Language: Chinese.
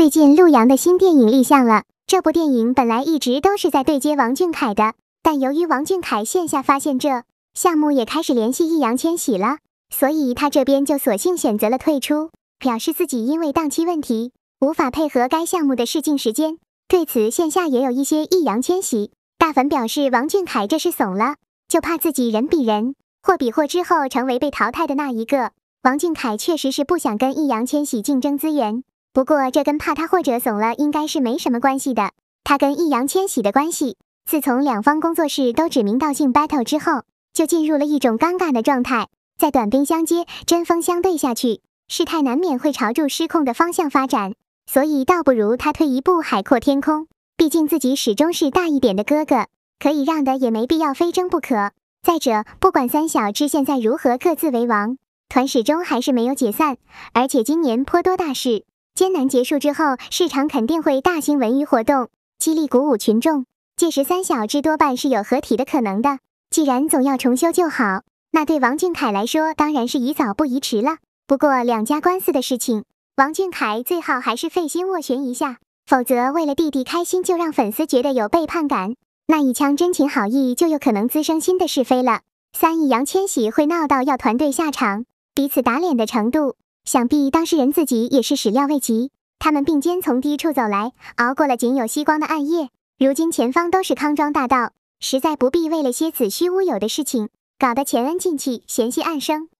最近陆阳的新电影立项了，这部电影本来一直都是在对接王俊凯的，但由于王俊凯线下发现这项目也开始联系易烊千玺了，所以他这边就索性选择了退出，表示自己因为档期问题无法配合该项目的试镜时间。对此，线下也有一些易烊千玺大粉表示，王俊凯这是怂了，就怕自己人比人货比货之后成为被淘汰的那一个。王俊凯确实是不想跟易烊千玺竞争资源。不过这跟怕他或者怂了应该是没什么关系的。他跟易烊千玺的关系，自从两方工作室都指名道姓 battle 之后，就进入了一种尴尬的状态，在短兵相接、针锋相对下去，事态难免会朝着失控的方向发展。所以倒不如他退一步，海阔天空。毕竟自己始终是大一点的哥哥，可以让的也没必要非争不可。再者，不管三小只现在如何各自为王，团始终还是没有解散，而且今年颇多大事。艰难结束之后，市场肯定会大兴文娱活动，激励鼓舞群众。届时三小只多半是有合体的可能的。既然总要重修就好，那对王俊凯来说当然是宜早不宜迟了。不过两家官司的事情，王俊凯最好还是费心斡旋一下，否则为了弟弟开心，就让粉丝觉得有背叛感，那一腔真情好意就有可能滋生新的是非了。三亿，杨千玺会闹到要团队下场，彼此打脸的程度。想必当事人自己也是始料未及。他们并肩从低处走来，熬过了仅有夕光的暗夜。如今前方都是康庄大道，实在不必为了些子虚乌有的事情，搞得前恩尽弃，嫌隙暗生。